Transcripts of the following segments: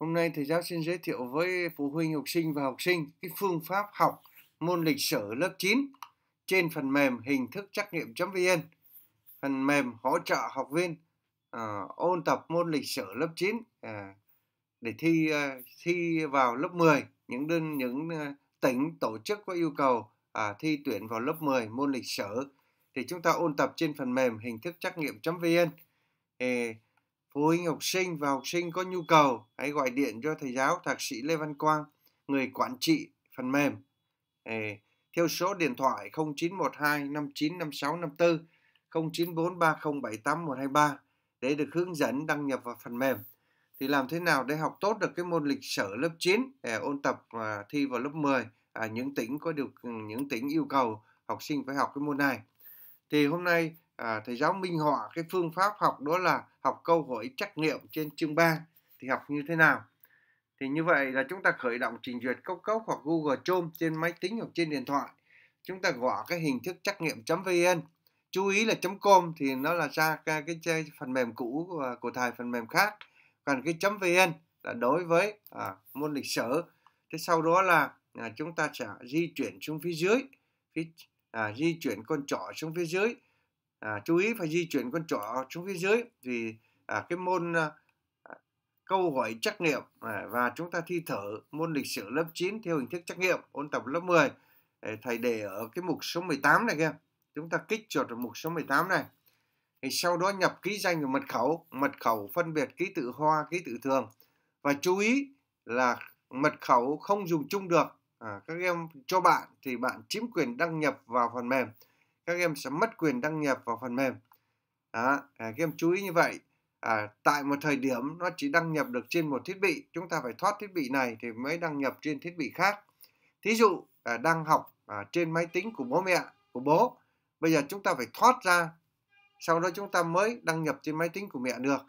Hôm nay thầy giáo xin giới thiệu với phụ huynh học sinh và học sinh cái phương pháp học môn lịch sử lớp 9 trên phần mềm hình thức trắc nghiệm.vn. Phần mềm hỗ trợ học viên à, ôn tập môn lịch sử lớp 9 à, để thi à, thi vào lớp 10 những đơn những à, tỉnh tổ chức có yêu cầu à, thi tuyển vào lớp 10 môn lịch sử thì chúng ta ôn tập trên phần mềm hình thức trắc nghiệm.vn. À, phụ huynh học sinh và học sinh có nhu cầu hãy gọi điện cho thầy giáo thạc sĩ Lê Văn Quang, người quản trị phần mềm. Để theo số điện thoại 0912 595654 0943078123 để được hướng dẫn đăng nhập vào phần mềm. Thì làm thế nào để học tốt được cái môn lịch sử lớp 9 để ôn tập và thi vào lớp 10 à, những tỉnh có điều những tỉnh yêu cầu học sinh phải học cái môn này. Thì hôm nay à, thầy giáo minh họa cái phương pháp học đó là học câu hỏi trắc nghiệm trên chương 3 thì học như thế nào thì như vậy là chúng ta khởi động trình duyệt cốc cốc hoặc Google Chrome trên máy tính hoặc trên điện thoại chúng ta gõ cái hình thức trắc nghiệm .vn chú ý là .com thì nó là ra cái, cái phần mềm cũ của, của thầy phần mềm khác còn cái .vn là đối với à, môn lịch sử thế sau đó là à, chúng ta sẽ di chuyển xuống phía dưới phía, à, di chuyển con trỏ xuống phía dưới à, chú ý phải di chuyển con trỏ xuống phía dưới thì à, cái môn à, à câu hỏi trắc nghiệm à, và chúng ta thi thử môn lịch sử lớp 9 theo hình thức trắc nghiệm ôn tập lớp 10 à, thầy để ở cái mục số 18 này kia chúng ta kích chuột vào mục số 18 này thì sau đó nhập ký danh và mật khẩu mật khẩu phân biệt ký tự hoa ký tự thường và chú ý là mật khẩu không dùng chung được à, các em cho bạn thì bạn chiếm quyền đăng nhập vào phần mềm các em sẽ mất quyền đăng nhập vào phần mềm đó, à, các em chú ý như vậy à, tại một thời điểm nó chỉ đăng nhập được trên một thiết bị chúng ta phải thoát thiết bị này thì mới đăng nhập trên thiết bị khác thí dụ à, đang học à, trên máy tính của bố mẹ của bố bây giờ chúng ta phải thoát ra sau đó chúng ta mới đăng nhập trên máy tính của mẹ được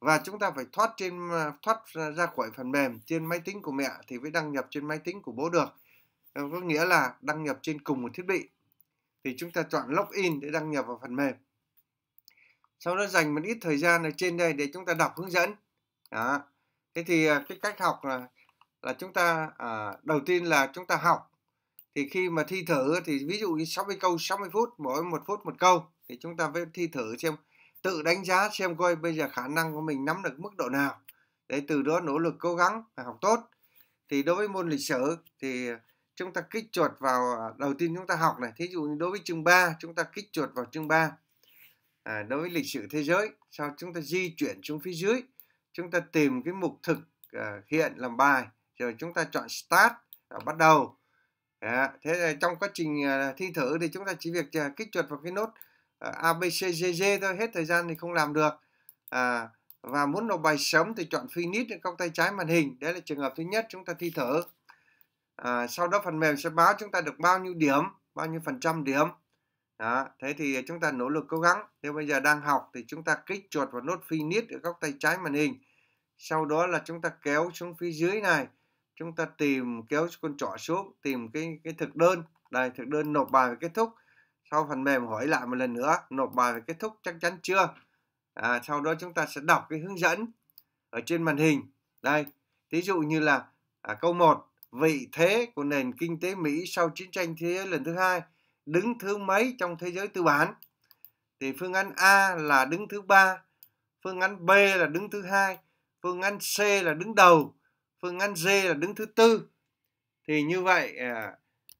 và chúng ta phải thoát trên à, thoát ra khỏi phần mềm trên máy tính của mẹ thì mới đăng nhập trên máy tính của bố được có nghĩa là đăng nhập trên cùng một thiết bị thì chúng ta chọn login để đăng nhập vào phần mềm sau đó dành một ít thời gian ở trên đây để chúng ta đọc hướng dẫn đó. thế thì à, cái cách học là là chúng ta à, đầu tiên là chúng ta học thì khi mà thi thử thì ví dụ như 60 câu 60 phút mỗi một phút một câu thì chúng ta phải thi thử xem tự đánh giá xem coi bây giờ khả năng của mình nắm được mức độ nào để từ đó nỗ lực cố gắng học tốt thì đối với môn lịch sử thì chúng ta kích chuột vào à, đầu tiên chúng ta học này thí dụ như đối với chương 3 chúng ta kích chuột vào chương 3 à, đối với lịch sử thế giới sau chúng ta di chuyển xuống phía dưới chúng ta tìm cái mục thực à, hiện làm bài rồi chúng ta chọn start à, bắt đầu à, thế là trong quá trình à, thi thử thì chúng ta chỉ việc à, kích chuột vào cái nốt à, abcgg thôi hết thời gian thì không làm được à, và muốn nộp bài sớm thì chọn finish ở cong tay trái màn hình đấy là trường hợp thứ nhất chúng ta thi thử à, sau đó phần mềm sẽ báo chúng ta được bao nhiêu điểm bao nhiêu phần trăm điểm đó, thế thì chúng ta nỗ lực cố gắng nếu bây giờ đang học thì chúng ta kích chuột vào nốt finish ở góc tay trái màn hình sau đó là chúng ta kéo xuống phía dưới này chúng ta tìm kéo con trỏ xuống tìm cái cái thực đơn đây thực đơn nộp bài và kết thúc sau phần mềm hỏi lại một lần nữa nộp bài và kết thúc chắc chắn chưa à, sau đó chúng ta sẽ đọc cái hướng dẫn ở trên màn hình đây thí dụ như là à, câu 1 vị thế của nền kinh tế Mỹ sau chiến tranh thế giới lần thứ hai đứng thứ mấy trong thế giới tư bản thì phương án A là đứng thứ ba phương án B là đứng thứ hai phương án C là đứng đầu phương án D là đứng thứ tư thì như vậy à,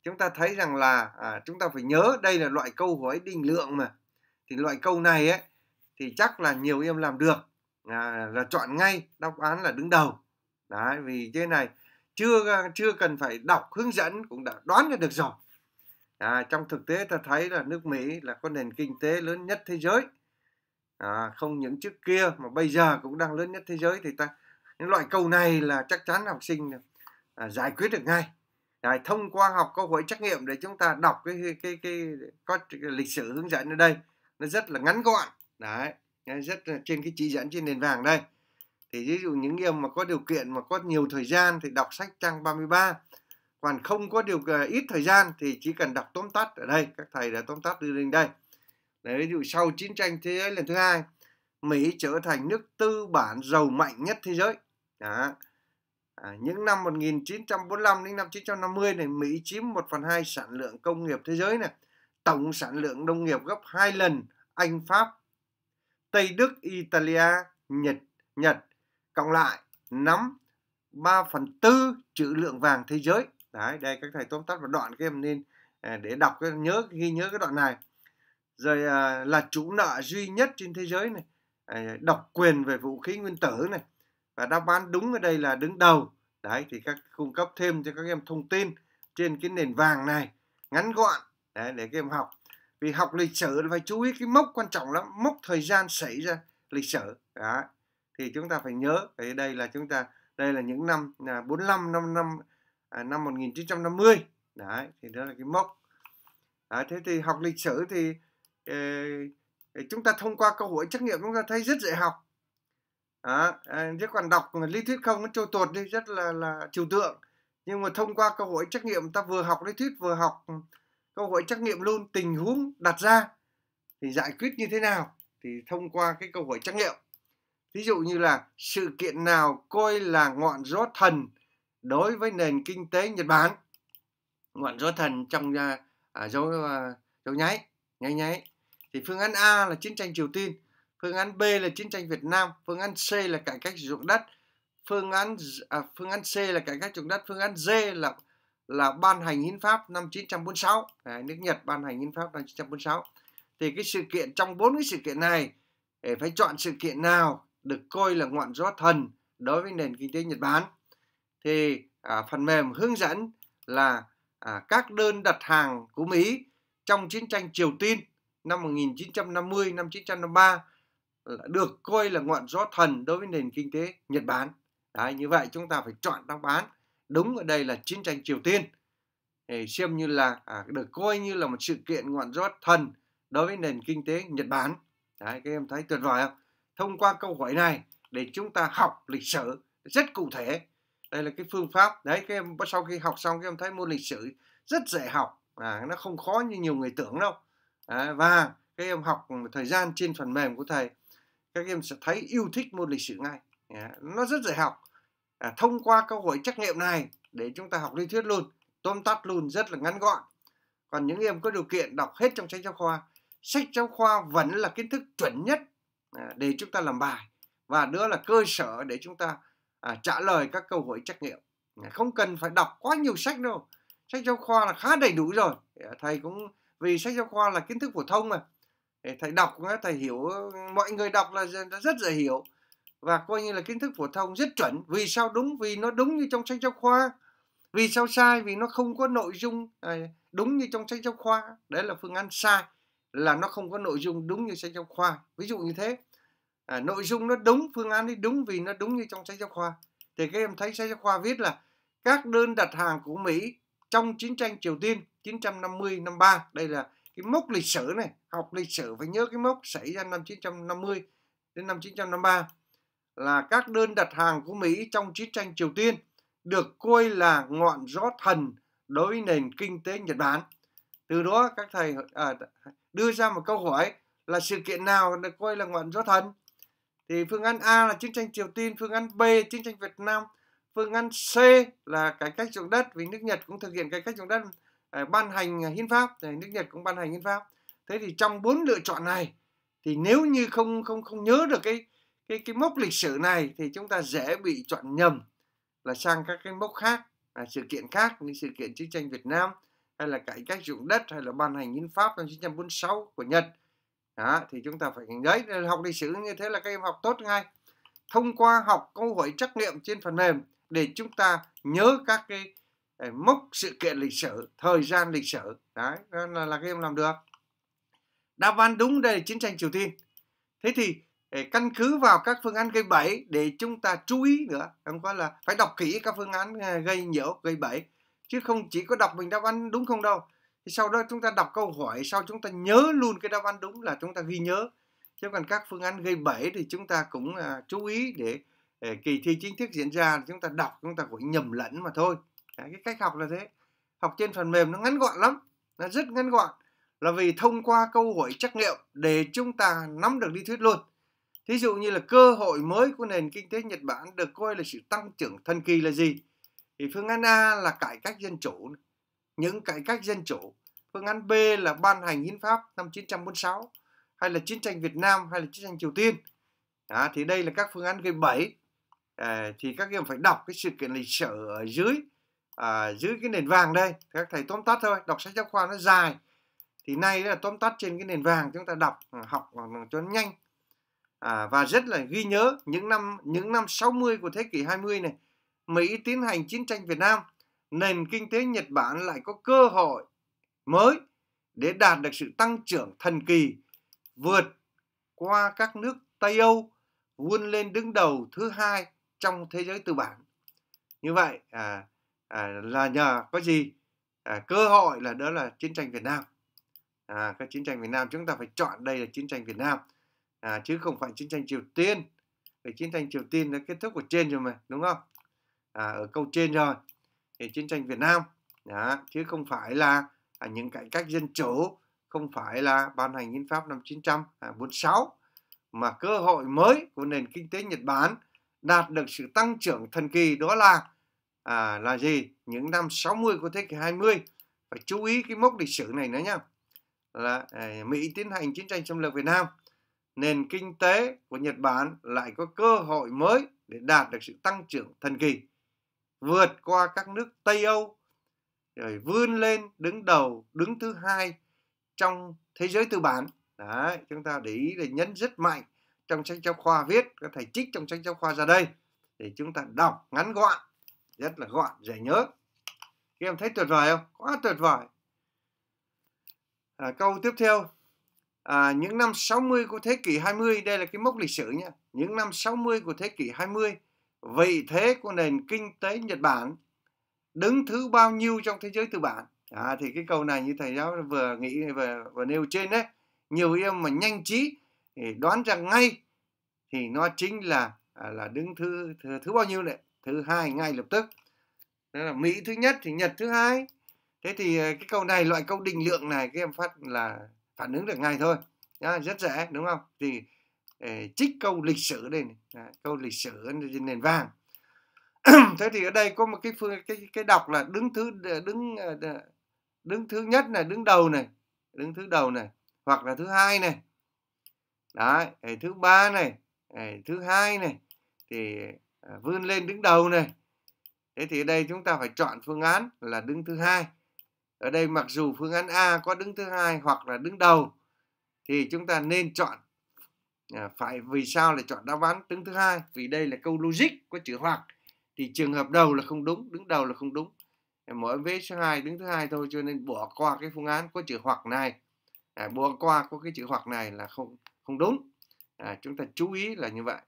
chúng ta thấy rằng là à, chúng ta phải nhớ đây là loại câu hỏi định lượng mà thì loại câu này ấy thì chắc là nhiều em làm được à, là chọn ngay đáp án là đứng đầu đấy vì thế này chưa chưa cần phải đọc hướng dẫn cũng đã đoán ra được rồi à, trong thực tế ta thấy là nước Mỹ là có nền kinh tế lớn nhất thế giới à, không những trước kia mà bây giờ cũng đang lớn nhất thế giới thì ta những loại câu này là chắc chắn học sinh à, giải quyết được ngay Đấy, thông qua học câu hỏi trắc nghiệm để chúng ta đọc cái cái cái, cái có lịch sử hướng dẫn ở đây nó rất là ngắn gọn đấy rất là trên cái chỉ dẫn trên nền vàng đây thì ví dụ những em mà có điều kiện mà có nhiều thời gian thì đọc sách trang 33 còn không có điều kiện ít thời gian thì chỉ cần đọc tóm tắt ở đây các thầy đã tóm tắt đưa lên đây Đấy, ví dụ sau chiến tranh thế giới lần thứ hai Mỹ trở thành nước tư bản giàu mạnh nhất thế giới Đó. À, những năm 1945 đến năm 1950 này Mỹ chiếm 1 phần 2 sản lượng công nghiệp thế giới này tổng sản lượng nông nghiệp gấp 2 lần Anh Pháp Tây Đức Italia Nhật Nhật cộng lại nắm 3 phần tư trữ lượng vàng thế giới đấy đây các thầy tóm tắt vào đoạn các em nên à, để đọc cái nhớ ghi nhớ cái đoạn này rồi à, là chủ nợ duy nhất trên thế giới này à, độc quyền về vũ khí nguyên tử này và đáp án đúng ở đây là đứng đầu đấy thì các cung cấp thêm cho các em thông tin trên cái nền vàng này ngắn gọn đấy, để các em học vì học lịch sử phải chú ý cái mốc quan trọng lắm mốc thời gian xảy ra lịch sử đó thì chúng ta phải nhớ cái đây là chúng ta đây là những năm là 45 năm năm à, năm 1950 đấy thì đó là cái mốc đấy, thế thì học lịch sử thì ê, ờ, ờ, chúng ta thông qua câu hỏi trắc nghiệm chúng ta thấy rất dễ học à, chứ còn đọc lý thuyết không nó trôi tuột đi rất là là trừu tượng nhưng mà thông qua câu hỏi trắc nghiệm ta vừa học lý thuyết vừa học câu hỏi trắc nghiệm luôn tình huống đặt ra thì giải quyết như thế nào thì thông qua cái câu hỏi trắc nghiệm Ví dụ như là sự kiện nào coi là ngọn gió thần đối với nền kinh tế Nhật Bản. Ngọn gió thần trong à, dấu, à, dấu à, nháy, nháy nháy. Thì phương án A là chiến tranh Triều Tiên, phương án B là chiến tranh Việt Nam, phương án C là cải cách sử dụng đất, phương án à, phương án C là cải cách sử dụng đất, phương án D là là ban hành hiến pháp năm 1946, à, nước Nhật ban hành hiến pháp năm 1946. Thì cái sự kiện trong bốn cái sự kiện này để phải chọn sự kiện nào được coi là ngọn gió thần đối với nền kinh tế Nhật Bản. Thì à, phần mềm hướng dẫn là à, các đơn đặt hàng của Mỹ trong chiến tranh Triều Tiên năm 1950 năm 1953 được coi là ngọn gió thần đối với nền kinh tế Nhật Bản. Đấy, như vậy chúng ta phải chọn đáp án đúng ở đây là chiến tranh Triều Tiên để xem như là à, được coi như là một sự kiện ngọn gió thần đối với nền kinh tế Nhật Bản. Đấy, các em thấy tuyệt vời không? thông qua câu hỏi này để chúng ta học lịch sử rất cụ thể đây là cái phương pháp đấy các em sau khi học xong các em thấy môn lịch sử rất dễ học à, nó không khó như nhiều người tưởng đâu à, và các em học thời gian trên phần mềm của thầy các em sẽ thấy yêu thích môn lịch sử ngay à, nó rất dễ học à, thông qua câu hỏi trắc nghiệm này để chúng ta học lý thuyết luôn tóm tắt luôn rất là ngắn gọn còn những em có điều kiện đọc hết trong sách giáo khoa sách giáo khoa vẫn là kiến thức chuẩn nhất À, để chúng ta làm bài và đó là cơ sở để chúng ta à, trả lời các câu hỏi trắc nghiệm à, không cần phải đọc quá nhiều sách đâu sách giáo khoa là khá đầy đủ rồi à, thầy cũng vì sách giáo khoa là kiến thức phổ thông mà thầy đọc thầy hiểu mọi người đọc là rất dễ hiểu và coi như là kiến thức phổ thông rất chuẩn vì sao đúng vì nó đúng như trong sách giáo khoa vì sao sai vì nó không có nội dung đúng như trong sách giáo khoa đấy là phương án sai là nó không có nội dung đúng như sách giáo khoa ví dụ như thế à, nội dung nó đúng phương án ấy đúng vì nó đúng như trong sách giáo khoa thì các em thấy sách giáo khoa viết là các đơn đặt hàng của Mỹ trong chiến tranh Triều Tiên 950 năm 3 đây là cái mốc lịch sử này học lịch sử phải nhớ cái mốc xảy ra năm 950 đến năm 953 là các đơn đặt hàng của Mỹ trong chiến tranh Triều Tiên được coi là ngọn gió thần đối với nền kinh tế Nhật Bản từ đó các thầy à, đưa ra một câu hỏi là sự kiện nào được coi là ngoạn gió thần thì phương án A là chiến tranh Triều Tiên, phương án B chiến tranh Việt Nam, phương án C là cải cách ruộng đất vì nước Nhật cũng thực hiện cải cách ruộng đất à, ban hành hiến pháp thì nước Nhật cũng ban hành hiến pháp thế thì trong bốn lựa chọn này thì nếu như không không không nhớ được cái cái cái mốc lịch sử này thì chúng ta dễ bị chọn nhầm là sang các cái mốc khác à, sự kiện khác như sự kiện chiến tranh Việt Nam hay là cải cách dụng đất hay là ban hành hiến pháp năm 1946 của Nhật đó, thì chúng ta phải đấy học lịch sử như thế là các em học tốt ngay thông qua học câu hỏi trắc nghiệm trên phần mềm để chúng ta nhớ các cái à, mốc sự kiện lịch sử thời gian lịch sử đấy là, là các em làm được đáp án đúng đây là chiến tranh triều tiên thế thì à, căn cứ vào các phương án gây bẫy để chúng ta chú ý nữa không có là phải đọc kỹ các phương án à, gây nhiễu gây bẫy chứ không chỉ có đọc mình đáp án đúng không đâu thì sau đó chúng ta đọc câu hỏi sau chúng ta nhớ luôn cái đáp án đúng là chúng ta ghi nhớ chứ còn các phương án gây bẫy thì chúng ta cũng à, chú ý để, để à, kỳ thi chính thức diễn ra chúng ta đọc chúng ta cũng nhầm lẫn mà thôi Đấy, cái cách học là thế học trên phần mềm nó ngắn gọn lắm nó rất ngắn gọn là vì thông qua câu hỏi trắc nghiệm để chúng ta nắm được lý thuyết luôn thí dụ như là cơ hội mới của nền kinh tế nhật bản được coi là sự tăng trưởng thần kỳ là gì thì phương án A là cải cách dân chủ những cải cách dân chủ phương án B là ban hành hiến pháp năm 1946 hay là chiến tranh Việt Nam hay là chiến tranh Triều Tiên đó, thì đây là các phương án gây bẫy à, thì các em phải đọc cái sự kiện lịch sử ở dưới à, dưới cái nền vàng đây các thầy tóm tắt thôi đọc sách giáo khoa nó dài thì nay là tóm tắt trên cái nền vàng chúng ta đọc à, học à, cho nó nhanh à, và rất là ghi nhớ những năm những năm 60 của thế kỷ 20 này Mỹ tiến hành chiến tranh Việt Nam, nền kinh tế Nhật Bản lại có cơ hội mới để đạt được sự tăng trưởng thần kỳ vượt qua các nước Tây Âu vươn lên đứng đầu thứ hai trong thế giới tư bản. Như vậy à, à, là nhờ có gì? À, cơ hội là đó là chiến tranh Việt Nam. À, các chiến tranh Việt Nam chúng ta phải chọn đây là chiến tranh Việt Nam à, chứ không phải chiến tranh Triều Tiên. Vì chiến tranh Triều Tiên đã kết thúc ở trên rồi mà đúng không? à, ở câu trên rồi thì chiến tranh Việt Nam đó, chứ không phải là à, những cải cách dân chủ không phải là ban hành hiến pháp năm 1946 à, mà cơ hội mới của nền kinh tế Nhật Bản đạt được sự tăng trưởng thần kỳ đó là à, là gì những năm 60 của thế kỷ 20 phải chú ý cái mốc lịch sử này nữa nhá là à, Mỹ tiến hành chiến tranh xâm lược Việt Nam nền kinh tế của Nhật Bản lại có cơ hội mới để đạt được sự tăng trưởng thần kỳ vượt qua các nước Tây Âu rồi vươn lên đứng đầu đứng thứ hai trong thế giới tư bản Đấy, chúng ta để ý là nhấn rất mạnh trong sách giáo khoa viết các thầy trích trong sách giáo khoa ra đây để chúng ta đọc ngắn gọn rất là gọn dễ nhớ các em thấy tuyệt vời không quá tuyệt vời à, câu tiếp theo à, những năm 60 của thế kỷ 20 đây là cái mốc lịch sử nha những năm 60 của thế kỷ 20 vị thế của nền kinh tế Nhật Bản đứng thứ bao nhiêu trong thế giới tư bản à, thì cái câu này như thầy giáo vừa nghĩ vừa, vừa nêu trên đấy nhiều em mà nhanh trí thì đoán rằng ngay thì nó chính là à, là đứng thứ, thứ thứ bao nhiêu đấy thứ hai ngay lập tức đó là Mỹ thứ nhất thì Nhật thứ hai thế thì à, cái câu này loại câu định lượng này các em phát là phản ứng được ngay thôi nhá rất dễ đúng không thì trích câu lịch sử đây này. câu lịch sử nền vàng thế thì ở đây có một cái phương cái cái đọc là đứng thứ đứng ờ, đứng thứ nhất này đứng đầu này đứng thứ đầu này hoặc là thứ hai này đấy thứ ba này thứ hai này thì ờ, vươn lên đứng đầu này thế thì ở đây chúng ta phải chọn phương án là đứng thứ hai ở đây mặc dù phương án a có đứng thứ hai hoặc là đứng đầu thì chúng ta nên chọn À, phải vì sao lại chọn đáp án đứng thứ hai vì đây là câu logic có chữ hoặc thì trường hợp đầu là không đúng đứng đầu là không đúng mỗi vế số 2 đứng thứ hai thôi cho nên bỏ qua cái phương án có chữ hoặc này à, bỏ qua có cái chữ hoặc này là không không đúng à, chúng ta chú ý là như vậy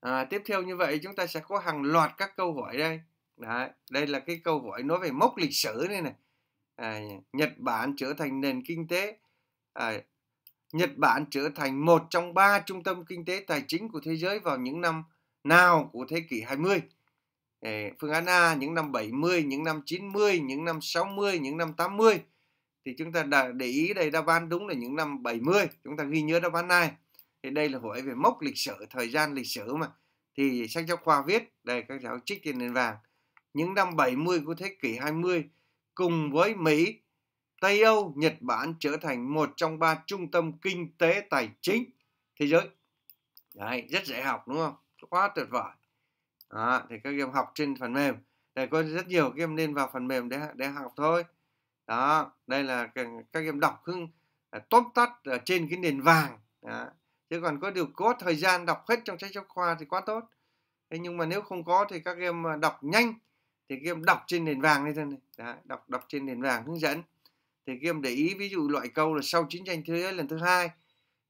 à, tiếp theo như vậy chúng ta sẽ có hàng loạt các câu hỏi đây Đấy, đây là cái câu hỏi nói về mốc lịch sử này này à, Nhật Bản trở thành nền kinh tế à, Nhật Bản trở thành một trong ba trung tâm kinh tế tài chính của thế giới vào những năm nào của thế kỷ 20. Phương án A những năm 70, những năm 90, những năm 60, những năm 80 thì chúng ta đã để ý đây đáp án đúng là những năm 70 chúng ta ghi nhớ đáp án này thì đây là hỏi về mốc lịch sử thời gian lịch sử mà thì sách giáo khoa viết đây các giáo trích trên nền vàng những năm 70 của thế kỷ 20 cùng với Mỹ Tây Âu, Nhật Bản trở thành một trong ba trung tâm kinh tế tài chính thế giới. Đấy, rất dễ học đúng không? Quá tuyệt vời. À, thì các em học trên phần mềm. Đây có rất nhiều các em nên vào phần mềm để để học thôi. Đó, đây là các em đọc hưng à, tóm tắt ở trên cái nền vàng. Đó. Chứ còn có điều có thời gian đọc hết trong sách giáo khoa thì quá tốt. Thế nhưng mà nếu không có thì các em à, đọc nhanh thì các em đọc trên nền vàng như thôi này. Đó, đọc đọc trên nền vàng hướng dẫn thì các em để ý ví dụ loại câu là sau chiến tranh thế giới lần thứ hai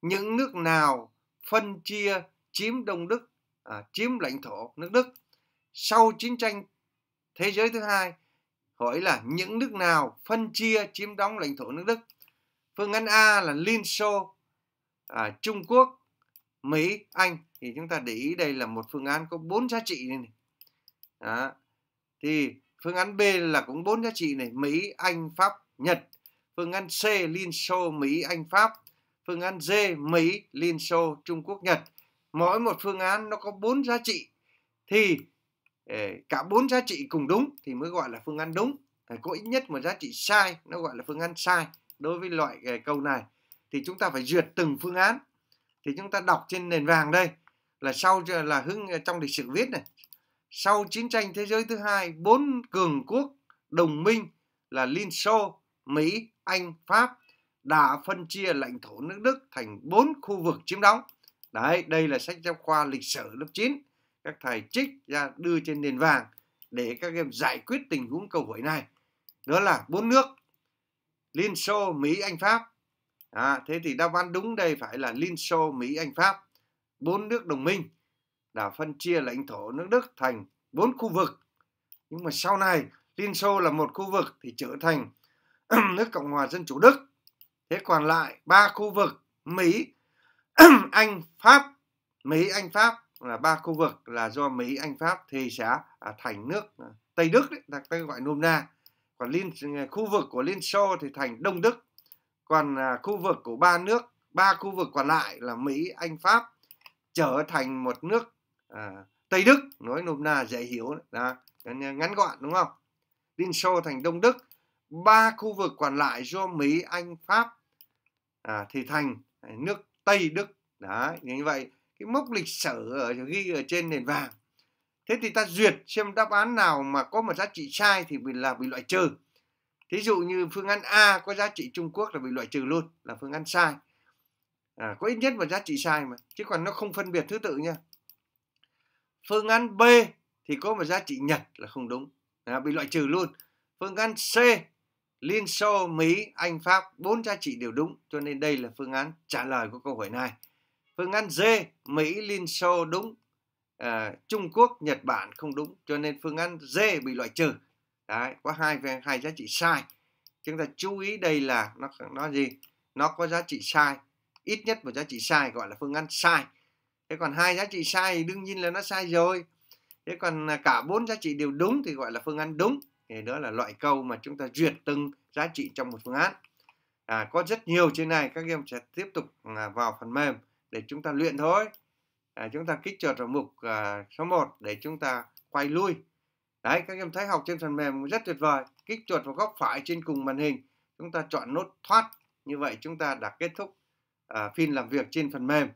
những nước nào phân chia chiếm đông đức à, chiếm lãnh thổ nước đức sau chiến tranh thế giới thứ hai hỏi là những nước nào phân chia chiếm đóng lãnh thổ nước đức phương án a là liên xô à, trung quốc mỹ anh thì chúng ta để ý đây là một phương án có bốn giá trị này, này. Đó. thì phương án b là cũng bốn giá trị này mỹ anh pháp nhật Phương án C Liên Xô, Mỹ, Anh, Pháp. Phương án D Mỹ, Liên Xô, Trung Quốc, Nhật. Mỗi một phương án nó có bốn giá trị thì cả bốn giá trị cùng đúng thì mới gọi là phương án đúng. có ít nhất một giá trị sai nó gọi là phương án sai đối với loại câu này thì chúng ta phải duyệt từng phương án thì chúng ta đọc trên nền vàng đây là sau là hướng trong lịch sử viết này sau chiến tranh thế giới thứ hai bốn cường quốc đồng minh là Liên Xô, Mỹ, anh, Pháp đã phân chia lãnh thổ nước Đức thành bốn khu vực chiếm đóng. Đấy, đây là sách giáo khoa lịch sử lớp 9. Các thầy trích ra đưa trên nền vàng để các em giải quyết tình huống câu hỏi này. Đó là bốn nước Liên Xô, Mỹ, Anh, Pháp. À, thế thì đáp án đúng đây phải là Liên Xô, Mỹ, Anh, Pháp. Bốn nước đồng minh đã phân chia lãnh thổ nước Đức thành bốn khu vực. Nhưng mà sau này Liên Xô là một khu vực thì trở thành nước Cộng hòa Dân chủ Đức. Thế còn lại ba khu vực Mỹ, Anh, Pháp, Mỹ, Anh, Pháp là ba khu vực là do Mỹ, Anh, Pháp thì sẽ à, thành nước à, Tây Đức đấy, ta, gọi nôm na. Còn liên à, khu vực của Liên Xô thì thành Đông Đức. Còn khu vực của ba nước, ba khu vực còn lại là Mỹ, Anh, Pháp trở thành một nước à, Tây Đức nói nôm na dễ hiểu đó ngắn gọn đúng không Liên Xô thành Đông Đức ba khu vực còn lại do Mỹ, Anh, Pháp à, thì thành à, nước Tây Đức đó như vậy cái mốc lịch sử ở ghi ở trên nền vàng thế thì ta duyệt xem đáp án nào mà có một giá trị sai thì bị là bị loại trừ thí dụ như phương án A có giá trị Trung Quốc là bị loại trừ luôn là phương án sai à, có ít nhất một giá trị sai mà chứ còn nó không phân biệt thứ tự nha phương án B thì có một giá trị Nhật là không đúng à, bị loại trừ luôn phương án C Liên Xô, Mỹ, Anh, Pháp, bốn giá trị đều đúng, cho nên đây là phương án trả lời của câu hỏi này. Phương án D, Mỹ, Liên Xô đúng, à, Trung Quốc, Nhật Bản không đúng, cho nên phương án D bị loại trừ. Đấy, có hai hai giá trị sai. Chúng ta chú ý đây là nó nó gì? Nó có giá trị sai, ít nhất một giá trị sai gọi là phương án sai. Thế còn hai giá trị sai thì đương nhiên là nó sai rồi. Thế còn à, cả bốn giá trị đều đúng thì gọi là phương án đúng thì đó là loại câu mà chúng ta duyệt từng giá trị trong một phương án à, có rất nhiều trên này các em sẽ tiếp tục à, vào phần mềm để chúng ta luyện thôi à, chúng ta kích chuột vào mục à, số 1 để chúng ta quay lui đấy các em thấy học trên phần mềm rất tuyệt vời kích chuột vào góc phải trên cùng màn hình chúng ta chọn nốt thoát như vậy chúng ta đã kết thúc à, phiên làm việc trên phần mềm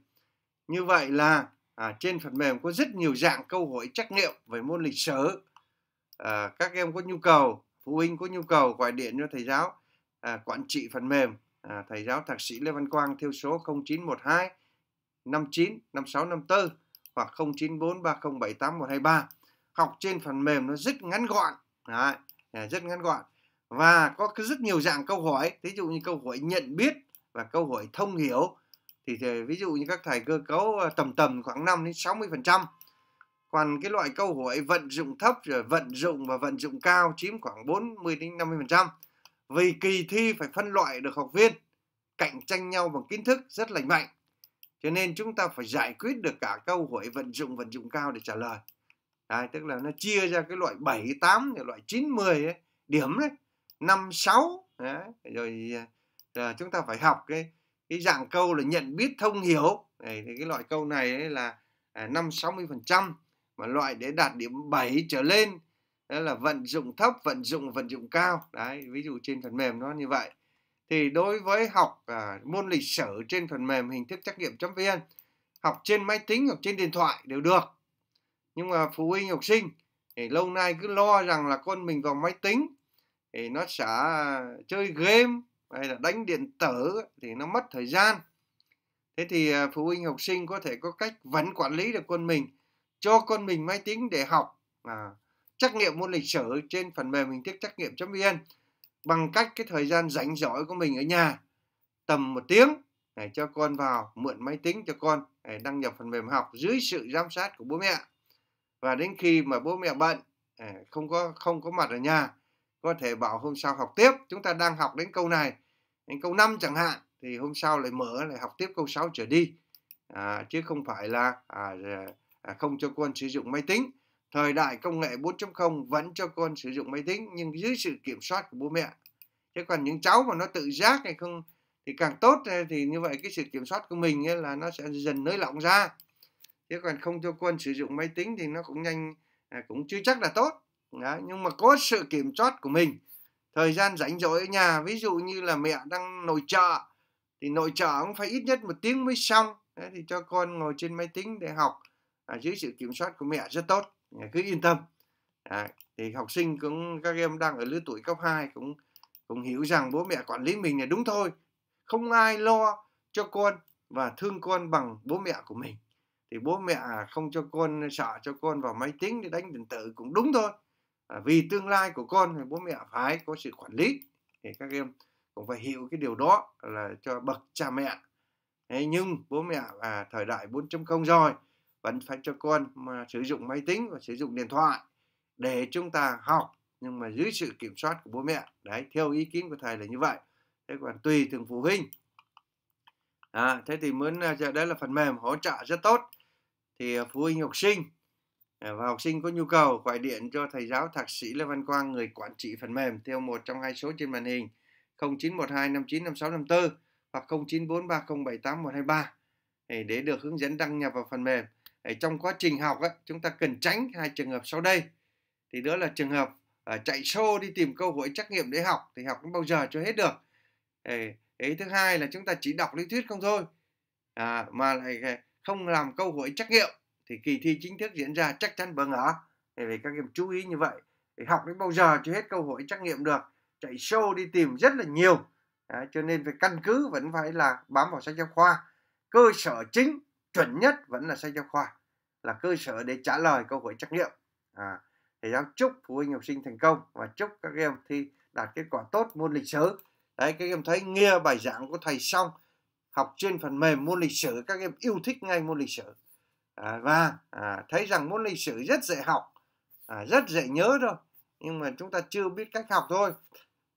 như vậy là à, trên phần mềm có rất nhiều dạng câu hỏi trắc nghiệm về môn lịch sử à, các em có nhu cầu phụ huynh có nhu cầu gọi điện cho thầy giáo à, quản trị phần mềm à, thầy giáo thạc sĩ Lê Văn Quang theo số 0912 59 5654 hoặc 094 3078 123 học trên phần mềm nó rất ngắn gọn Đấy, à, rất ngắn gọn và có rất nhiều dạng câu hỏi ví dụ như câu hỏi nhận biết và câu hỏi thông hiểu thì, thì ví dụ như các thầy cơ cấu à, tầm tầm khoảng 5 đến 60 phần trăm còn cái loại câu hỏi vận dụng thấp rồi vận dụng và vận dụng cao chiếm khoảng 40 đến 50 phần trăm vì kỳ thi phải phân loại được học viên cạnh tranh nhau bằng kiến thức rất lành mạnh cho nên chúng ta phải giải quyết được cả câu hỏi vận dụng vận dụng cao để trả lời Đấy, tức là nó chia ra cái loại 7, 8, loại 9, 10 ấy, điểm đấy, 5, 6 đấy. rồi à, chúng ta phải học cái cái dạng câu là nhận biết thông hiểu đấy, thì cái loại câu này ấy là à, năm sáu mươi phần trăm mà loại để đạt điểm 7 trở lên đó là vận dụng thấp vận dụng vận dụng cao đấy ví dụ trên phần mềm nó như vậy thì đối với học à, môn lịch sử trên phần mềm hình thức trắc nghiệm chấm vn học trên máy tính hoặc trên điện thoại đều được nhưng mà phụ huynh học sinh thì lâu nay cứ lo rằng là con mình vào máy tính thì nó sẽ chơi game hay là đánh điện tử thì nó mất thời gian thế thì à, phụ huynh học sinh có thể có cách vẫn quản lý được con mình cho con mình máy tính để học à, trắc nghiệm môn lịch sử trên phần mềm hình thức trắc nghiệm vn bằng cách cái thời gian rảnh rỗi của mình ở nhà tầm một tiếng để cho con vào mượn máy tính cho con để đăng nhập phần mềm học dưới sự giám sát của bố mẹ và đến khi mà bố mẹ bận à, không có không có mặt ở nhà có thể bảo hôm sau học tiếp chúng ta đang học đến câu này đến câu 5 chẳng hạn thì hôm sau lại mở lại học tiếp câu 6 trở đi à, chứ không phải là à, À, không cho con sử dụng máy tính thời đại công nghệ 4.0 vẫn cho con sử dụng máy tính nhưng dưới sự kiểm soát của bố mẹ Thế còn những cháu mà nó tự giác hay không thì càng tốt thì như vậy cái sự kiểm soát của mình là nó sẽ dần nới lỏng ra Thế còn không cho con sử dụng máy tính thì nó cũng nhanh à, cũng chưa chắc là tốt Đó, nhưng mà có sự kiểm soát của mình thời gian rảnh rỗi ở nhà ví dụ như là mẹ đang nội trợ thì nội trợ cũng phải ít nhất một tiếng mới xong Đấy, thì cho con ngồi trên máy tính để học à, dưới sự kiểm soát của mẹ rất tốt à, cứ yên tâm à, thì học sinh cũng các em đang ở lứa tuổi cấp 2 cũng cũng hiểu rằng bố mẹ quản lý mình là đúng thôi không ai lo cho con và thương con bằng bố mẹ của mình thì bố mẹ không cho con sợ cho con vào máy tính để đánh điện tử cũng đúng thôi à, vì tương lai của con thì bố mẹ phải có sự quản lý thì các em cũng phải hiểu cái điều đó là cho bậc cha mẹ Thế nhưng bố mẹ là thời đại 4.0 rồi vẫn phải cho con mà sử dụng máy tính và sử dụng điện thoại để chúng ta học nhưng mà dưới sự kiểm soát của bố mẹ đấy theo ý kiến của thầy là như vậy thế còn tùy từng phụ huynh à, thế thì muốn à, giờ đấy là phần mềm hỗ trợ rất tốt thì à, phụ huynh học sinh à, và học sinh có nhu cầu gọi điện cho thầy giáo thạc sĩ Lê Văn Quang người quản trị phần mềm theo một trong hai số trên màn hình 0912595654 hoặc 0943078123 để được hướng dẫn đăng nhập vào phần mềm trong quá trình học ấy, chúng ta cần tránh hai trường hợp sau đây thì đó là trường hợp à, chạy xô đi tìm câu hỏi trắc nghiệm để học thì học đến bao giờ cho hết được ấy thứ hai là chúng ta chỉ đọc lý thuyết không thôi à, mà lại à, không làm câu hỏi trắc nghiệm thì kỳ thi chính thức diễn ra chắc chắn bỡ ngỡ vì các em chú ý như vậy thì học đến bao giờ chưa hết câu hỏi trắc nghiệm được chạy show đi tìm rất là nhiều à, cho nên về căn cứ vẫn phải là bám vào sách giáo khoa cơ sở chính chuẩn nhất vẫn là sách giáo khoa là cơ sở để trả lời câu hỏi trắc nghiệm à, thầy giáo chúc phụ huynh học sinh thành công và chúc các em thi đạt kết quả tốt môn lịch sử đấy các em thấy nghe bài giảng của thầy xong học trên phần mềm môn lịch sử các em yêu thích ngay môn lịch sử à, và à, thấy rằng môn lịch sử rất dễ học à, rất dễ nhớ thôi nhưng mà chúng ta chưa biết cách học thôi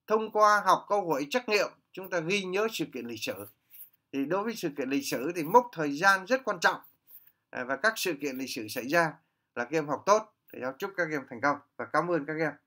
thông qua học câu hỏi trắc nghiệm chúng ta ghi nhớ sự kiện lịch sử thì đối với sự kiện lịch sử thì mốc thời gian rất quan trọng à, và các sự kiện lịch sử xảy ra là các em học tốt thầy giáo chúc các em thành công và cảm ơn các em